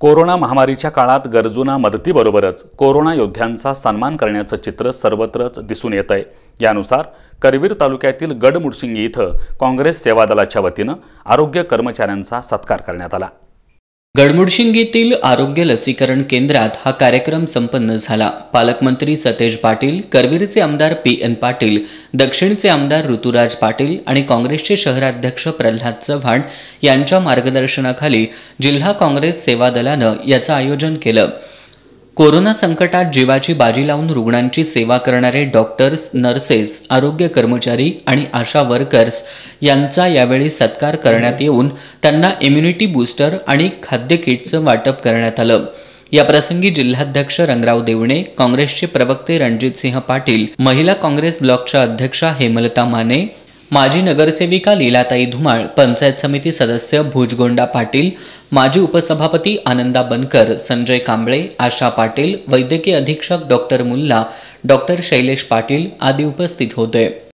corona महामारीच्या काळात गरजूंना मदतीबरोबरच कोरोना योद्ध्यांचा सन्मान करण्याचं चित्र सर्वत्रच दिसून येत आहे यानुसार करवीर तालुक्यातील गडमुडशिंगी इथं काँग्रेस सेवा दलाच्या वतीनं आरोग्य कर्मचाऱ्यांचा सत्कार करण्यात आला गडमुडशिंगीतील आरोग्य लसीकरण केंद्रात हा कार्यक्रम संपन्न झाला पालकमंत्री सतेज पाटील करवीरचे आमदार पी एन पाटील दक्षिणचे आमदार ऋतुराज पाटील आणि काँग्रेसचे शहराध्यक्ष प्रल्हाद चव्हाण यांच्या मार्गदर्शनाखाली जिल्हा काँग्रेस सेवा दलानं याचं आयोजन केलं कोरोना संकटात जीवाची बाजी लावून रुग्णांची सेवा करणारे डॉक्टर्स नर्सेस आरोग्य कर्मचारी आणि आशा वर्कर्स यांचा यावेळी सत्कार करण्यात येऊन त्यांना इम्युनिटी बूस्टर आणि खाद्य किटचं वाटप करण्यात आलं याप्रसंगी जिल्हाध्यक्ष रंगराव देवणे काँग्रेसचे प्रवक्ते रणजितसिंह पाटील महिला काँग्रेस ब्लॉकच्या अध्यक्षा हेमलता माने माजी नगरसेविका लीलाताई धुमाळ पंचायत समिती सदस्य भुजगोंडा पाटील माजी उपसभापती आनंदा बनकर संजय कांबळे आशा पाटील वैद्यकीय अधीक्षक डॉक्टर मुल्ला डॉक्टर शैलेश पाटील आदी उपस्थित होते